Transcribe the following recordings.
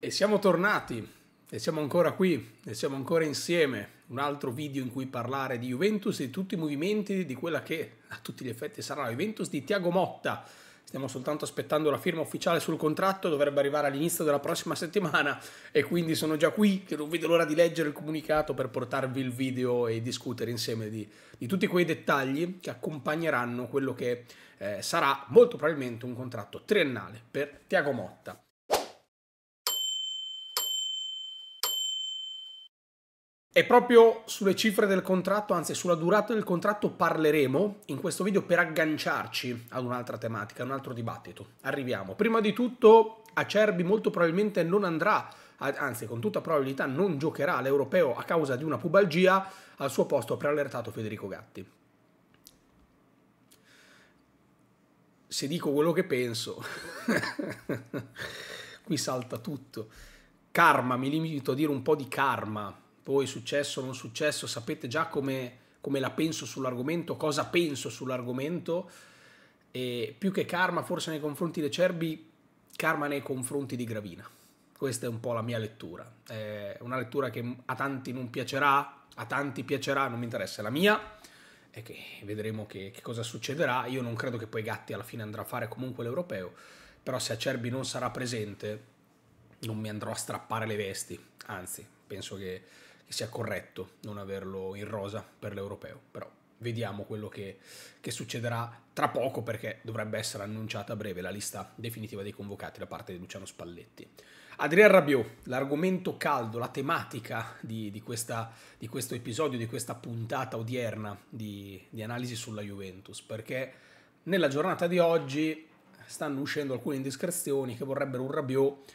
E siamo tornati, e siamo ancora qui, e siamo ancora insieme. Un altro video in cui parlare di Juventus e di tutti i movimenti di quella che a tutti gli effetti sarà la Juventus di Tiago Motta. Stiamo soltanto aspettando la firma ufficiale sul contratto, dovrebbe arrivare all'inizio della prossima settimana e quindi sono già qui che non vedo l'ora di leggere il comunicato per portarvi il video e discutere insieme di, di tutti quei dettagli che accompagneranno quello che eh, sarà molto probabilmente un contratto triennale per Tiago Motta. E proprio sulle cifre del contratto, anzi sulla durata del contratto parleremo in questo video per agganciarci ad un'altra tematica, ad un altro dibattito. Arriviamo. Prima di tutto Acerbi molto probabilmente non andrà, anzi con tutta probabilità non giocherà all'Europeo a causa di una pubalgia, al suo posto ha preallertato Federico Gatti. Se dico quello che penso, qui salta tutto. Karma, mi limito a dire un po' di karma voi successo o non successo, sapete già come, come la penso sull'argomento, cosa penso sull'argomento, e più che karma forse nei confronti dei Cerbi, karma nei confronti di Gravina. Questa è un po' la mia lettura, è una lettura che a tanti non piacerà, a tanti piacerà, non mi interessa, è la mia, e che vedremo che, che cosa succederà. Io non credo che poi Gatti alla fine andrà a fare comunque l'europeo, però se Acerbi non sarà presente non mi andrò a strappare le vesti, anzi penso che che sia corretto non averlo in rosa per l'europeo, però vediamo quello che, che, succederà tra poco perché dovrebbe essere annunciata a breve la lista definitiva dei convocati da parte di Luciano Spalletti. Adrien Rabiot, l'argomento caldo, la tematica di, di, questa, di, questo episodio, di questa puntata odierna di, di analisi sulla Juventus, perché nella giornata di oggi stanno uscendo alcune indiscrezioni che vorrebbero un Rabiot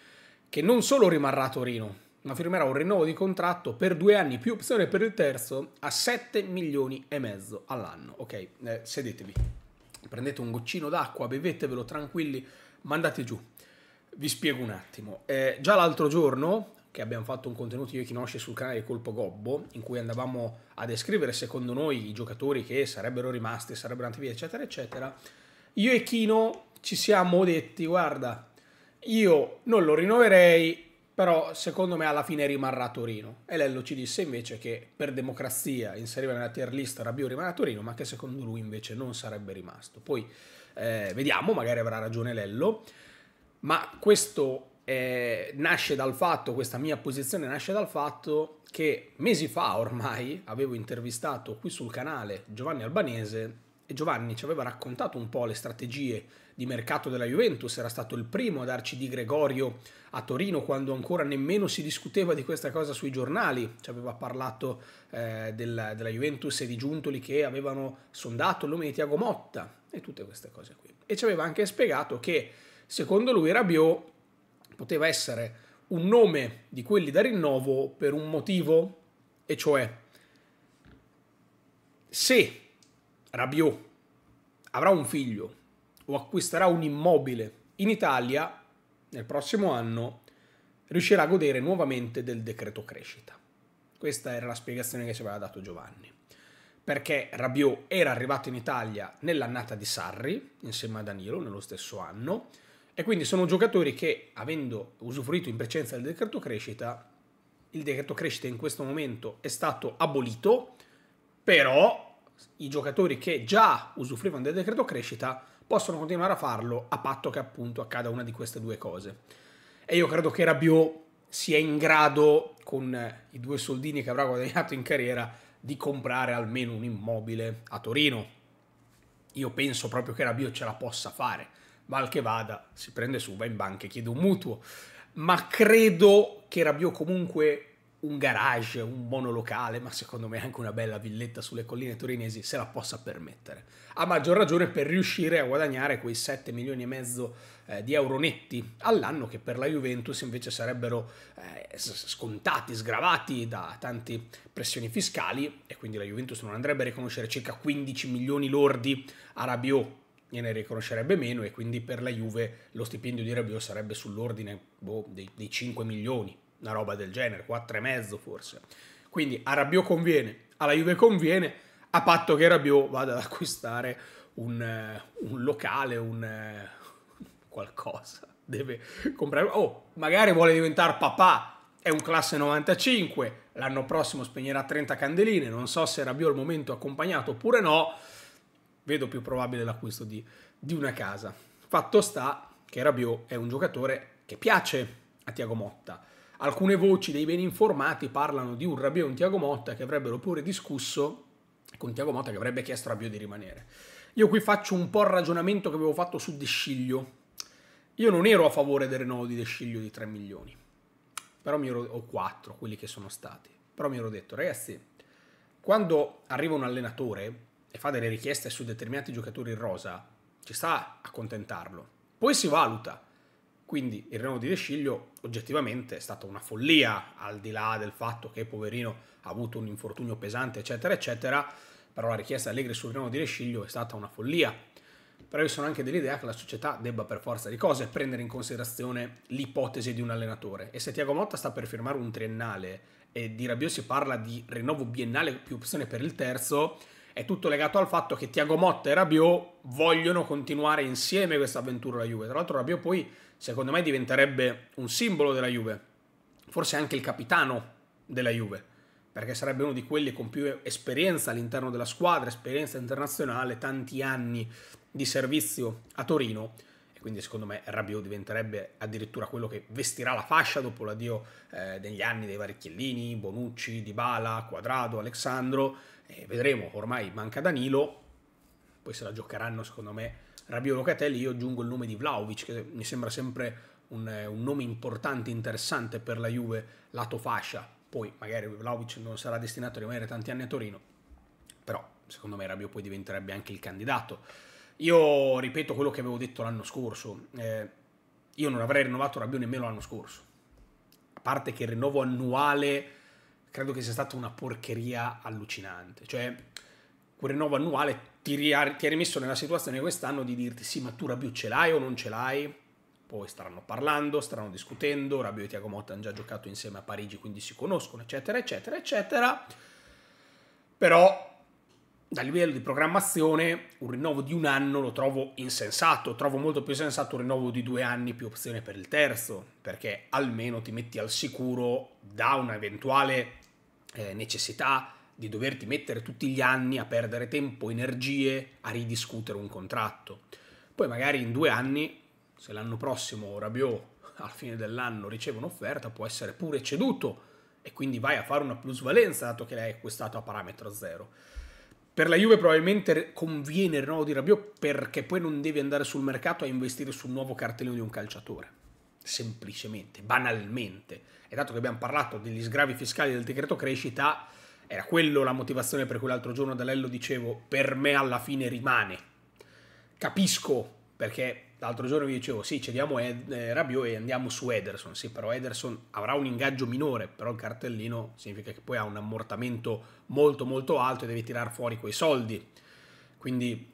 che non solo rimarrà a Torino, firmerà un rinnovo di contratto per due anni più opzione per il terzo a 7 milioni e mezzo all'anno. Ok, eh, sedetevi, prendete un goccino d'acqua, bevetevelo tranquilli, mandate giù. Vi spiego un attimo. Eh, già l'altro giorno che abbiamo fatto un contenuto io e Kinoshi sul canale Colpo Gobbo, in cui andavamo a descrivere secondo noi i giocatori che sarebbero rimasti, sarebbero andati via, eccetera, eccetera, io e Kino ci siamo detti, guarda, io non lo rinnoverei però secondo me alla fine rimarrà Torino. E Lello ci disse invece che per democrazia inseriva nella tier list Rabiot rimarrà a Torino, ma che secondo lui invece non sarebbe rimasto. Poi eh, vediamo, magari avrà ragione Lello, ma questo eh, nasce dal fatto, questa mia posizione nasce dal fatto che mesi fa ormai avevo intervistato qui sul canale Giovanni Albanese e Giovanni ci aveva raccontato un po' le strategie di mercato della Juventus, era stato il primo ad darci Di Gregorio a Torino quando ancora nemmeno si discuteva di questa cosa sui giornali, ci aveva parlato eh, della, della Juventus e di Giuntoli che avevano sondato il nome di Tiago Motta e tutte queste cose qui. E ci aveva anche spiegato che secondo lui Rabiot poteva essere un nome di quelli da rinnovo per un motivo, e cioè se Rabiot avrà un figlio o acquisterà un immobile in Italia nel prossimo anno riuscirà a godere nuovamente del decreto crescita. Questa era la spiegazione che ci aveva dato Giovanni. Perché Rabiot era arrivato in Italia nell'annata di Sarri, insieme a Danilo, nello stesso anno, e quindi sono giocatori che, avendo usufruito in precedenza del decreto crescita, il decreto crescita in questo momento è stato abolito, però i giocatori che già usufruivano del decreto crescita possono continuare a farlo a patto che appunto accada una di queste due cose. E io credo che Rabiot sia in grado, con i due soldini che avrà guadagnato in carriera, di comprare almeno un immobile a Torino. Io penso proprio che Rabiot ce la possa fare. Mal che vada, si prende su, va in banca e chiede un mutuo. Ma credo che Rabiot comunque un garage, un monolocale, ma secondo me anche una bella villetta sulle colline torinesi se la possa permettere. A maggior ragione per riuscire a guadagnare quei 7 milioni e mezzo eh, di euro netti all'anno che per la Juventus invece sarebbero eh, scontati, sgravati da tante pressioni fiscali e quindi la Juventus non andrebbe a riconoscere circa 15 milioni lordi a Rabiot ne riconoscerebbe meno e quindi per la Juve lo stipendio di Rabiot sarebbe sull'ordine boh, dei, dei 5 milioni una roba del genere, e mezzo forse. Quindi a Rabiot conviene, alla Juve conviene, a patto che Rabiot vada ad acquistare un, eh, un locale, un eh, qualcosa. Deve comprare... Oh, magari vuole diventare papà, è un classe 95, l'anno prossimo spegnerà 30 candeline, non so se Rabiot al momento accompagnato oppure no, vedo più probabile l'acquisto di, di una casa. Fatto sta che Rabiot è un giocatore che piace a Tiago Motta, Alcune voci dei ben informati parlano di un Rabiot e un Tiago Motta che avrebbero pure discusso con Tiago Motta che avrebbe chiesto a Rabiot di rimanere. Io qui faccio un po' il ragionamento che avevo fatto su De Sciglio. Io non ero a favore del rinnovo di De Sciglio di 3 milioni, però mi ero, o 4, quelli che sono stati. Però mi ero detto, ragazzi, quando arriva un allenatore e fa delle richieste su determinati giocatori in rosa, ci sta a contentarlo. Poi si valuta. Quindi il Renault di De oggettivamente è stata una follia, al di là del fatto che poverino ha avuto un infortunio pesante, eccetera, eccetera, però la richiesta Allegri sul Renault di De è stata una follia. Però io sono anche dell'idea che la società debba per forza di cose prendere in considerazione l'ipotesi di un allenatore. E se Tiago Motta sta per firmare un triennale e di Rabiot si parla di rinnovo biennale più opzione per il terzo, è tutto legato al fatto che Tiago Motta e Rabiot vogliono continuare insieme questa avventura la Juve. Tra l'altro Rabiot poi, secondo me, diventerebbe un simbolo della Juve, forse anche il capitano della Juve, perché sarebbe uno di quelli con più esperienza all'interno della squadra, esperienza internazionale, tanti anni di servizio a Torino e quindi secondo me Rabiot diventerebbe addirittura quello che vestirà la fascia dopo l'addio eh, degli anni dei vari Chiellini, Bonucci, Dybala, Quadrado, Alexandro eh, vedremo, ormai manca Danilo, poi se la giocheranno secondo me Rabio Locatelli, io aggiungo il nome di Vlaovic, che mi sembra sempre un, eh, un, nome importante, interessante per la Juve, lato fascia. Poi magari Vlaovic non sarà destinato a rimanere tanti anni a Torino, però secondo me Rabio poi diventerebbe anche il candidato. Io ripeto quello che avevo detto l'anno scorso, eh, io non avrei rinnovato Rabio nemmeno l'anno scorso, a parte che il rinnovo annuale credo che sia stata una porcheria allucinante. Cioè, quel rinnovo annuale ti, ha, ti ha rimesso nella situazione quest'anno di dirti sì, ma tu Rabiu ce l'hai o non ce l'hai? Poi staranno parlando, staranno discutendo, Rabiu e Tiago Motta hanno già giocato insieme a Parigi, quindi si conoscono, eccetera, eccetera, eccetera. Però dal livello di programmazione un rinnovo di un anno lo trovo insensato, trovo molto più sensato un rinnovo di due anni più opzione per il terzo, perché almeno ti metti al sicuro da un'eventuale eh, necessità di doverti mettere tutti gli anni a perdere tempo, energie, a ridiscutere un contratto. Poi magari in due anni, se l'anno prossimo Rabiot alla fine dell'anno riceve un'offerta, può essere pure ceduto e quindi vai a fare una plusvalenza dato che l'hai acquistato a parametro zero. Per la Juve probabilmente conviene il rinnovo di Rabiot perché poi non devi andare sul mercato a investire sul nuovo cartellino di un calciatore semplicemente, banalmente. E dato che abbiamo parlato degli sgravi fiscali del decreto crescita, era quello la motivazione per cui l'altro giorno Dall'Ello dicevo, per me alla fine rimane. Capisco, perché l'altro giorno vi dicevo, sì, cediamo Ed, eh, Rabio e andiamo su Ederson, sì, però Ederson avrà un ingaggio minore, però il cartellino significa che poi ha un ammortamento molto molto alto e devi tirar fuori quei soldi. Quindi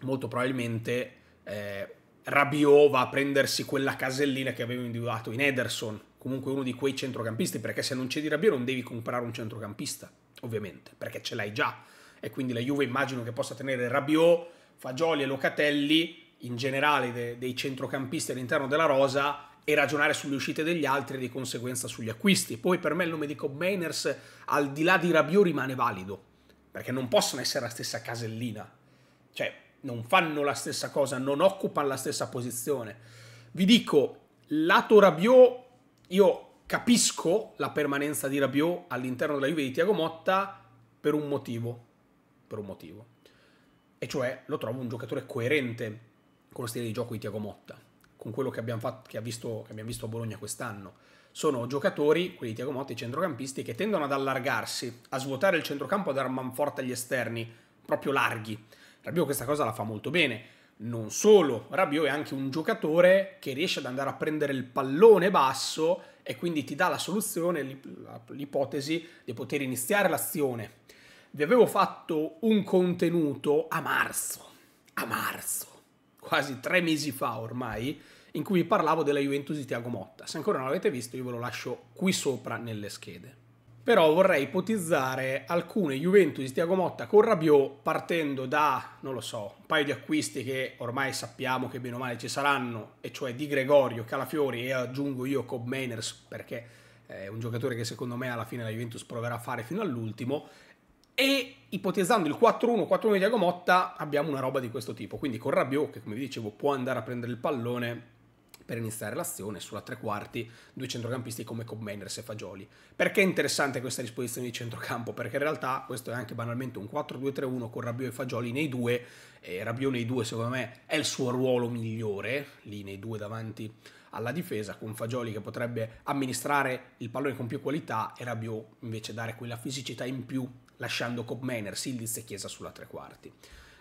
molto probabilmente... Eh, Rabiot va a prendersi quella casellina che avevo individuato in Ederson, comunque uno di quei centrocampisti, perché se non c'è di Rabiot non devi comprare un centrocampista, ovviamente, perché ce l'hai già. E quindi la Juve immagino che possa tenere Rabiot, Fagioli e Locatelli, in generale de dei centrocampisti all'interno della rosa, e ragionare sulle uscite degli altri e di conseguenza sugli acquisti. Poi per me il nome di Cobb Mainers, al di là di Rabiot, rimane valido, perché non possono essere la stessa casellina. Cioè, non fanno la stessa cosa, non occupano la stessa posizione. Vi dico, lato Rabiot, io capisco la permanenza di Rabiot all'interno della Juve di Tiago Motta per un motivo, per un motivo. E cioè lo trovo un giocatore coerente con lo stile di gioco di Tiago Motta, con quello che abbiamo, fatto, che visto, che abbiamo visto a Bologna quest'anno. Sono giocatori, quelli di Tiago Motta, i centrocampisti, che tendono ad allargarsi, a svuotare il centrocampo, a dar manforte agli esterni, proprio larghi. Rabiot questa cosa la fa molto bene. Non solo, Rabiot è anche un giocatore che riesce ad andare a prendere il pallone basso e quindi ti dà la soluzione, l'ipotesi di poter iniziare l'azione. Vi avevo fatto un contenuto a marzo, a marzo, quasi tre mesi fa ormai, in cui vi parlavo della Juventus di Tiago Motta. Se ancora non l'avete visto, io ve lo lascio qui sopra nelle schede però vorrei ipotizzare alcune Juventus di Tiago Motta con Rabiot partendo da, non lo so, un paio di acquisti che ormai sappiamo che bene o male ci saranno, e cioè Di Gregorio, Calafiori e aggiungo io Cobb Mainers perché è un giocatore che secondo me alla fine la Juventus proverà a fare fino all'ultimo e ipotizzando il 4-1, 4-1 di Tiago Motta abbiamo una roba di questo tipo, quindi con Rabiot che come vi dicevo può andare a prendere il pallone per iniziare l'azione, sulla tre quarti due centrocampisti come Commenders e Fagioli. Perché è interessante questa disposizione di centrocampo? Perché in realtà questo è anche banalmente un 4-2-3-1 con Rabiot e Fagioli nei due, e Rabiot nei due secondo me è il suo ruolo migliore, lì nei due davanti alla difesa, con Fagioli che potrebbe amministrare il pallone con più qualità e Rabiot invece dare quella fisicità in più lasciando Cobb Manners, Sildiz e Chiesa sulla tre quarti.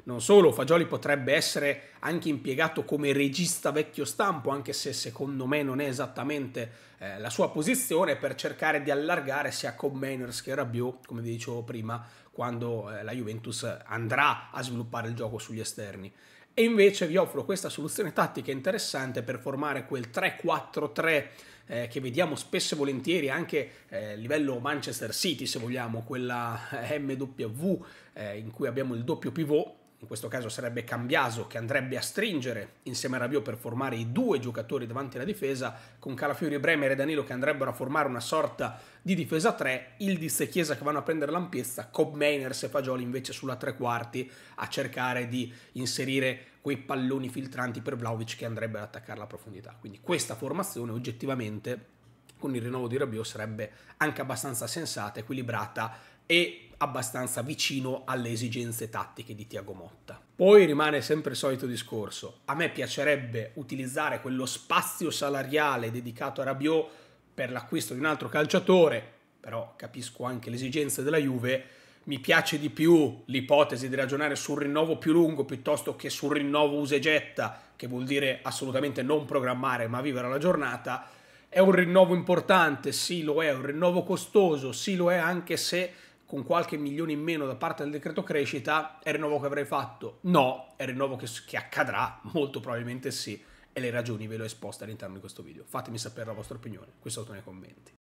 Non solo, Fagioli potrebbe essere anche impiegato come regista vecchio stampo, anche se secondo me non è esattamente eh, la sua posizione, per cercare di allargare sia con Manners che Rabiot, come vi dicevo prima, quando eh, la Juventus andrà a sviluppare il gioco sugli esterni. E invece vi offro questa soluzione tattica interessante per formare quel 3-4-3 eh, che vediamo spesso e volentieri anche eh, livello Manchester City, se vogliamo, quella eh, MW eh, in cui abbiamo il doppio pivot in questo caso sarebbe Cambiaso che andrebbe a stringere insieme a Rabiot per formare i due giocatori davanti alla difesa, con Calafiori, Bremer e Danilo che andrebbero a formare una sorta di difesa 3, Ildiz e Chiesa che vanno a prendere l'ampiezza, Cobb Mainers e Fagioli invece sulla tre quarti a cercare di inserire quei palloni filtranti per Vlaovic che andrebbe ad attaccare la profondità. Quindi questa formazione oggettivamente con il rinnovo di Rabiot sarebbe anche abbastanza sensata, equilibrata e abbastanza vicino alle esigenze tattiche di Tiago Motta. Poi rimane sempre il solito discorso. A me piacerebbe utilizzare quello spazio salariale dedicato a Rabiot per l'acquisto di un altro calciatore, però capisco anche le esigenze della Juve. Mi piace di più l'ipotesi di ragionare sul rinnovo più lungo piuttosto che sul rinnovo usegetta, che vuol dire assolutamente non programmare ma vivere la giornata. È un rinnovo importante, sì lo è, è un rinnovo costoso, sì lo è anche se con qualche milione in meno da parte del decreto crescita, è il rinnovo che avrei fatto? No, è il rinnovo che, che accadrà? Molto probabilmente sì. E le ragioni ve le ho esposte all'interno di questo video. Fatemi sapere la vostra opinione qui sotto nei commenti.